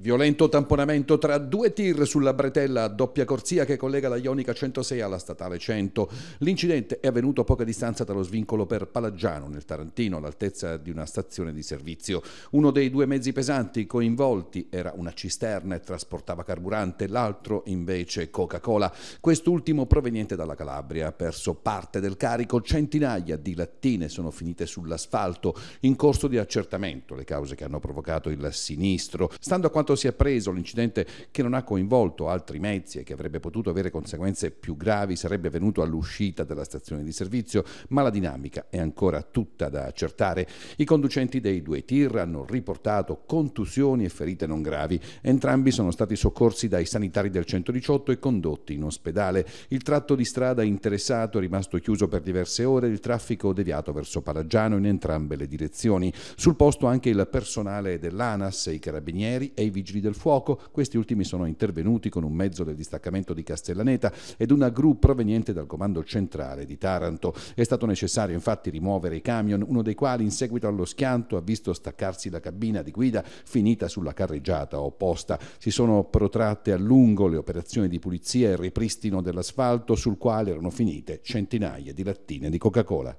Violento tamponamento tra due tir sulla bretella a doppia corsia che collega la Ionica 106 alla Statale 100. L'incidente è avvenuto a poca distanza dallo svincolo per Palaggiano, nel Tarantino, all'altezza di una stazione di servizio. Uno dei due mezzi pesanti coinvolti era una cisterna e trasportava carburante, l'altro invece Coca-Cola, quest'ultimo proveniente dalla Calabria. Ha perso parte del carico, centinaia di lattine sono finite sull'asfalto, in corso di accertamento le cause che hanno provocato il sinistro. Stando a quanto quanto si è preso l'incidente che non ha coinvolto altri mezzi e che avrebbe potuto avere conseguenze più gravi sarebbe avvenuto all'uscita della stazione di servizio, ma la dinamica è ancora tutta da accertare. I conducenti dei due tir hanno riportato contusioni e ferite non gravi. Entrambi sono stati soccorsi dai sanitari del 118 e condotti in ospedale. Il tratto di strada interessato è rimasto chiuso per diverse ore, il traffico deviato verso Palaggiano in entrambe le direzioni. Sul posto anche il personale dell'ANAS, i carabinieri e i vigili vigili del fuoco, questi ultimi sono intervenuti con un mezzo del distaccamento di Castellaneta ed una gru proveniente dal comando centrale di Taranto. È stato necessario infatti rimuovere i camion, uno dei quali in seguito allo schianto ha visto staccarsi la cabina di guida finita sulla carreggiata opposta. Si sono protratte a lungo le operazioni di pulizia e ripristino dell'asfalto sul quale erano finite centinaia di lattine di Coca-Cola.